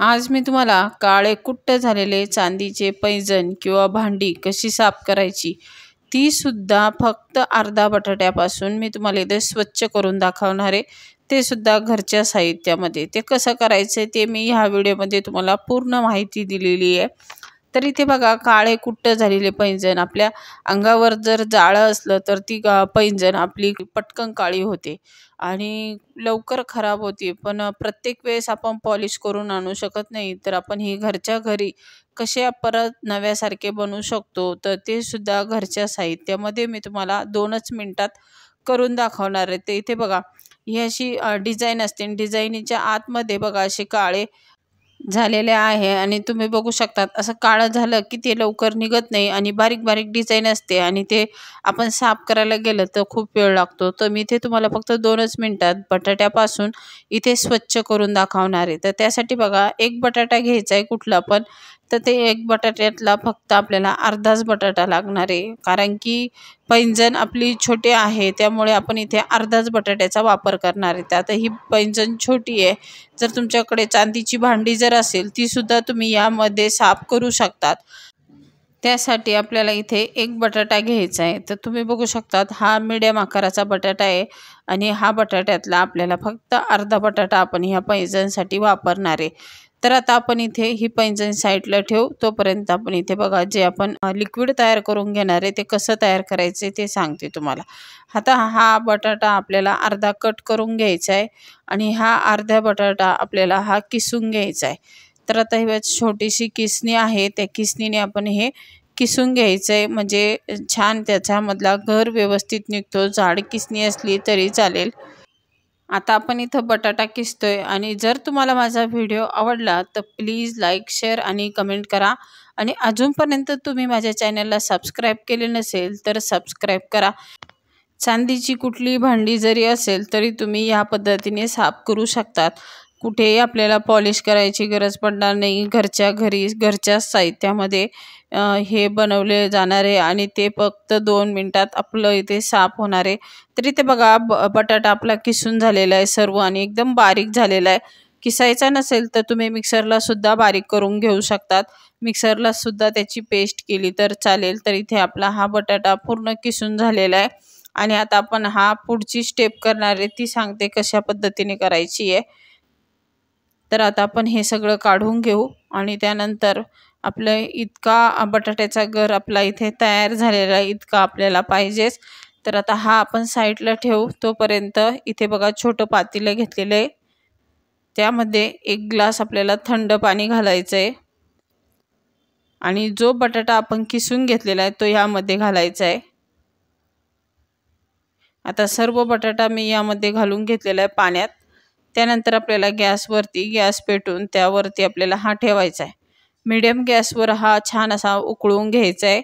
आज मी तुम्हाला काळे कुट्ट झालेले चांदीचे पैजण किंवा भांडी कशी साफ करायची ती सुद्धा फक्त अर्धा बटाट्यापासून मी तुम्हाला इथे स्वच्छ करून दाखवणार आहे ते सुद्धा घरच्या साहित्यामध्ये ते कसं करायचं ते मी ह्या व्हिडिओमध्ये तुम्हाला पूर्ण माहिती दिलेली आहे तर इथे बघा काळे कुट्ट झालेले पैंजण आपल्या अंगावर जर जाळं असलं तर ती पैंजण आपली पटकन काळी होते आणि लवकर खराब होते पण प्रत्येक वेळेस आपण पॉलिश करून आणू शकत नाही तर आपण हे घरच्या घरी कसे परत नव्यासारखे बनवू शकतो तर ते सुद्धा घरच्या साहित्यामध्ये मी तुम्हाला दोनच मिनटात करून दाखवणार आहे ते इथे बघा ही अशी डिझाईन असते डिझाईनच्या आतमध्ये बघा असे काळे झालेले आहे आणि तुम्ही बघू शकतात असं काळं झालं की ते लवकर निघत नाही आणि बारीक बारीक डिझाईन असते आणि ते आपण साफ करायला गेलं तर खूप वेळ लागतो तर मी इथे तुम्हाला फक्त दोनच मिनटात बटाट्यापासून इथे स्वच्छ करून दाखवणार आहे तर त्यासाठी बघा एक बटाटा घ्यायचा आहे कुठला पण तर ते एक बटाट्यातला फक्त आपल्याला अर्धाच बटाटा लागणार आहे कारण की पैंजण आपली छोटे आहे त्यामुळे आपण इथे अर्धाच बटाट्याचा वापर करणार आहे त्यात ही पैंजण छोटी आहे जर तुमच्याकडे चांदीची भांडी जर असेल तीसुद्धा तुम्ही यामध्ये साफ करू शकतात त्यासाठी आपल्याला इथे एक बटाटा घ्यायचा आहे तर तुम्ही बघू शकतात हा मिडियम आकाराचा बटाटा आहे आणि हा बटाट्यातला आपल्याला फक्त अर्धा बटाटा आपण ह्या पैजणसाठी वापरणार आहे तर आता आपण इथे ही पैंजण साईडला ठेवू तोपर्यंत आपण इथे बघा जे आपण लिक्विड तयार करून घेणार आहे ते कसं तयार करायचे ते सांगते तुम्हाला आता हा बटाटा आपल्याला अर्धा कट करून घ्यायचा आहे आणि हा अर्धा बटाटा आपल्याला हा किसून घ्यायचा आहे तर आता ही छोटीशी किसणी आहे त्या किसणीने आपण हे किसून घ्यायचं आहे म्हणजे छान त्याच्यामधला घर व्यवस्थित निघतो झाड किसणी असली तरी चालेल आता आपण इथं बटाटा किसतोय आणि जर तुम्हाला माझा व्हिडिओ आवडला तर प्लीज लाईक शेअर आणि कमेंट करा आणि अजूनपर्यंत तुम्ही माझ्या चॅनलला सबस्क्राईब केले नसेल तर सबस्क्राईब करा चांदीची कुठली भांडी जरी असेल तरी तुम्ही या पद्धतीने साफ करू शकतात कुठेही आपल्याला पॉलिश करायची गरज पडणार नाही घरच्या घरी घरच्याच साहित्यामध्ये हे बनवले जाणारे आणि ते फक्त दोन मिनटात आपलं इथे साफ होणारे तरी ते बघा ब बटाटा आपला किसून झालेला आहे सर्व आणि एकदम बारीक झालेला आहे किसायचा नसेल तर तुम्ही मिक्सरला सुद्धा बारीक करून घेऊ शकतात मिक्सरला सुद्धा त्याची पेस्ट केली तर चालेल तर इथे आपला हा बटाटा पूर्ण किसून झालेला आहे आणि आता आपण हा पुढची स्टेप करणारे ती सांगते कशा पद्धतीने करायची आहे तर आता आपण हे सगळं काढून घेऊ आणि त्यानंतर आपलं इतका बटाट्याचा घर आपला इथे तयार झालेला इतका आपल्याला पाहिजेच तर आता हा आपण साईडला ठेवू तोपर्यंत इथे बघा छोटं पातीलं घेतलेलं आहे त्यामध्ये एक ग्लास आपल्याला थंड पाणी घालायचं आहे आणि जो बटाटा आपण किसून घेतलेला आहे तो यामध्ये घालायचा आहे आता सर्व बटाटा मी यामध्ये घालून घेतलेला आहे पाण्यात त्यानंतर आपल्याला गॅसवरती गॅस पेटून त्यावरती आपल्याला हा ठेवायचा आहे मिडियम गॅसवर हा छान असा उकळून घ्यायचा आहे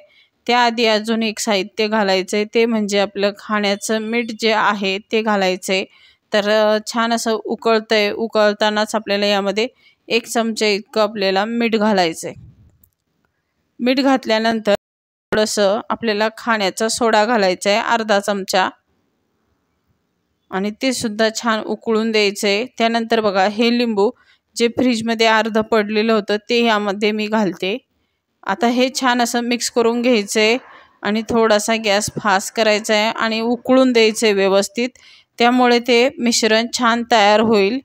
त्याआधी अजून एक साहित्य घालायचं आहे ते म्हणजे आपलं खाण्याचं मीठ जे आहे ते घालायचं आहे तर छान असं उकळतं आहे उकळतानाच आपल्याला यामध्ये एक चमचा इतकं आपल्याला मीठ घालायचं आहे मीठ घातल्यानंतर थोडंसं आपल्याला खाण्याचा सोडा घालायचा आहे अर्धा चमचा आणि ते सुद्धा छान उकळून द्यायचे त्यानंतर बघा हे लिंबू जे फ्रीजमध्ये अर्धं पडलेलं होतं ते यामध्ये मी घालते आता हे छान असं मिक्स करून घ्यायचं आणि थोडासा गॅस फास्ट करायचा आहे आणि उकळून द्यायचं व्यवस्थित त्यामुळे ते मिश्रण छान तयार होईल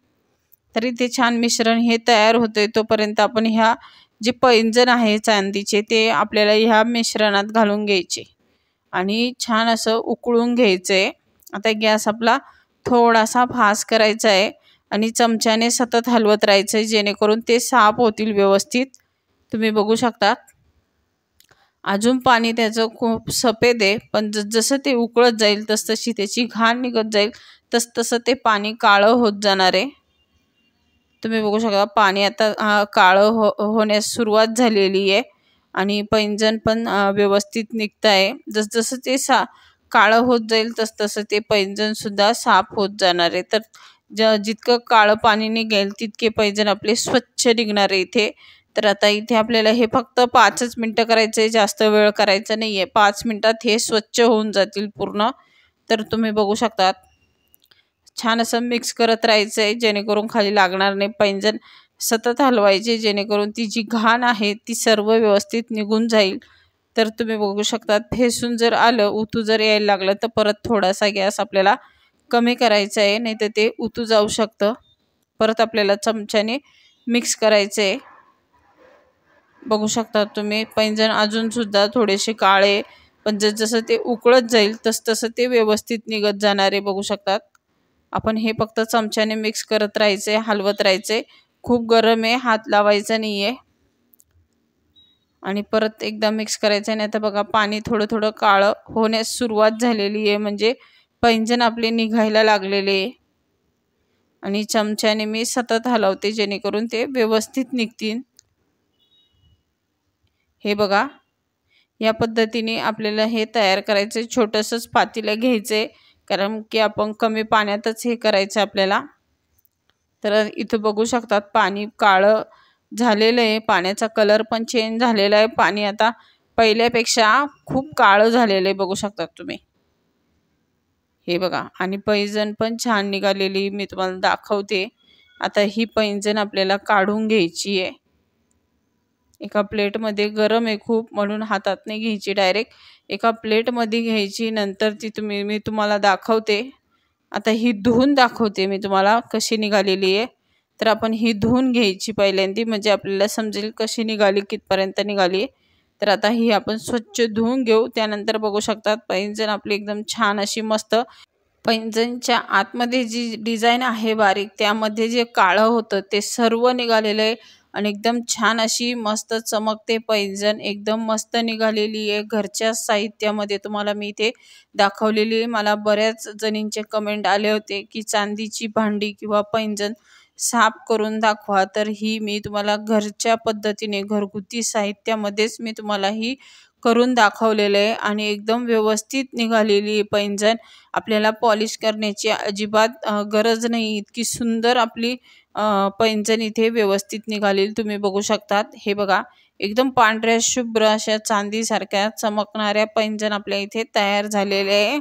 तरी ते छान मिश्रण हे तयार होते तोपर्यंत आपण ह्या जे पैंजण आहे चांदीचे ते आपल्याला ह्या मिश्रणात घालून घ्यायचे आणि छान असं उकळून घ्यायचं आहे आता गॅस आपला थोडासा फास करायचा आहे आणि चमच्याने सतत हलवत राहायचं आहे जेणेकरून ते साफ होतील व्यवस्थित तुम्ही बघू शकता अजून पाणी त्याचं खूप सफेद आहे पण जसं ते उकळत जाईल तसतशी त्याची घाण निघत जाईल तसतसं ते पाणी काळं होत जाणार आहे तुम्ही बघू शकता पाणी आता काळं हो होण्यास सुरुवात झालेली आहे आणि पैंजण पण व्यवस्थित निघत आहे जसजसं ते सा काळं होत जाईल तसतसं ते पैंजणसुद्धा साफ होत जाणार आहे तर ज जितकं काळं पाणी निघेल तितके पैंजण आपले स्वच्छ निघणार आहे इथे तर आता इथे आपल्याला हे फक्त पाचच मिनटं करायचं आहे जास्त वेळ करायचं नाही आहे पाच मिनटात हे स्वच्छ होऊन जातील पूर्ण तर तुम्ही बघू शकतात छान असं मिक्स करत राहायचं आहे जेणेकरून खाली लागणार नाही पैंजण सतत हलवायचे जेणेकरून ती जी घाण आहे ती सर्व व्यवस्थित निघून जाईल तर तुम्ही बघू शकता फेसून जर आलं उतू जर यायला लागलं तर परत थोडासा गॅस आपल्याला कमी करायचा आहे नाही तर ते उतू जाऊ शकतं परत आपल्याला चमच्याने मिक्स करायचं आहे बघू शकता तुम्ही पैंजण अजूनसुद्धा थोडेसे काळे पण जसं ते उकळत जाईल तस तसं ते व्यवस्थित निघत जाणारे बघू शकतात आपण हे फक्त चमच्याने मिक्स करत राहायचे हलवत राहायचे खूप गरम आहे हात लावायचा नाही आहे आणि परत एकदा मिक्स करायचं आहे नाही बघा पाणी थोडं थोडं काळं होण्यास सुरुवात झालेली आहे म्हणजे पैंजण आपले निघायला लागलेले आणि चमच्याने मी सतत हलवते जेणेकरून ते व्यवस्थित निघतील हे बघा या पद्धतीने आपल्याला हे तयार करायचं आहे छोटंसंच पातीला घ्यायचं आहे कारण की आपण कमी पाण्यातच हे करायचं आपल्याला तर इथं बघू शकतात पाणी काळं झालेलं आहे पाण्याचा कलर पण चेंज झालेला आहे पाणी आता पहिल्यापेक्षा खूप काळं झालेलं आहे बघू शकता तुम्ही हे बघा आणि पैंजण पण छान निघालेली मी तुम्हाला दाखवते आता ही पैंजण आपल्याला काढून घ्यायची आहे एका प्लेटमध्ये गरम आहे खूप म्हणून हातातने घ्यायची डायरेक्ट एका प्लेटमध्ये घ्यायची नंतर ती तुम्ही मी तुम्हाला दाखवते आता ही धुवून दाखवते मी तुम्हाला कशी निघालेली आहे तर आपण ही धुवून घ्यायची पहिल्यांदी म्हणजे आपल्याला समजेल कशी निघाली कितपर्यंत निघाली तर आता ही आपण स्वच्छ धुवून घेऊ त्यानंतर बघू शकतात पैंजण आपली एकदम छान अशी मस्त पैंजणच्या आतमध्ये जी डिझाईन आहे बारीक त्यामध्ये जे काळं होतं ते सर्व निघालेलं आहे आणि एकदम छान अशी मस्त चमकते पैंजण एकदम मस्त निघालेली आहे घरच्या साहित्यामध्ये तुम्हाला मी इथे दाखवलेली मला बऱ्याच जणींचे कमेंट आले होते की चांदीची भांडी किंवा पैंजण साफ करून दाखवा तर ही मी तुम्हाला घरच्या पद्धतीने घरगुती साहित्यामध्येच मी तुम्हाला ही करून दाखवलेलं आहे आणि एकदम व्यवस्थित निघालेली पैंजण आपल्याला पॉलिश करण्याची अजिबात गरज नाही इतकी सुंदर आपली पैंजण इथे व्यवस्थित निघालेली तुम्ही बघू शकतात हे बघा एकदम पांढऱ्या शुभ्र अशा चांदीसारख्या चमकणाऱ्या पैंजण आपल्या इथे तयार झालेले आहे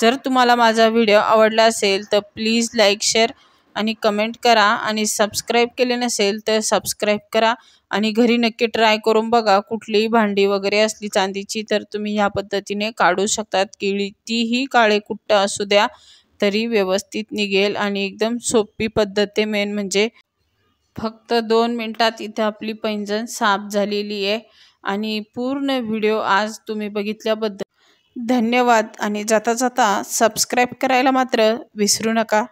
जर तुम्हाला माझा व्हिडिओ आवडला असेल तर प्लीज लाईक शेअर आणि कमेंट करा आणि सबस्क्राईब केले नसेल तर सबस्क्राईब करा आणि घरी नक्की ट्राय करून बघा कुठलीही भांडी वगैरे असली चांदीची तर तुम्ही ह्या पद्धतीने काढू शकतात तीही काळे कुट्ट असू द्या तरी व्यवस्थित निघेल आणि एकदम सोपी पद्धत मेन म्हणजे फक्त दोन मिनटात इथे आपली पैंजण साफ झालेली आहे आणि पूर्ण व्हिडिओ आज तुम्ही बघितल्याबद्दल धन्यवाद आणि जाता जाता सबस्क्राईब करायला मात्र विसरू नका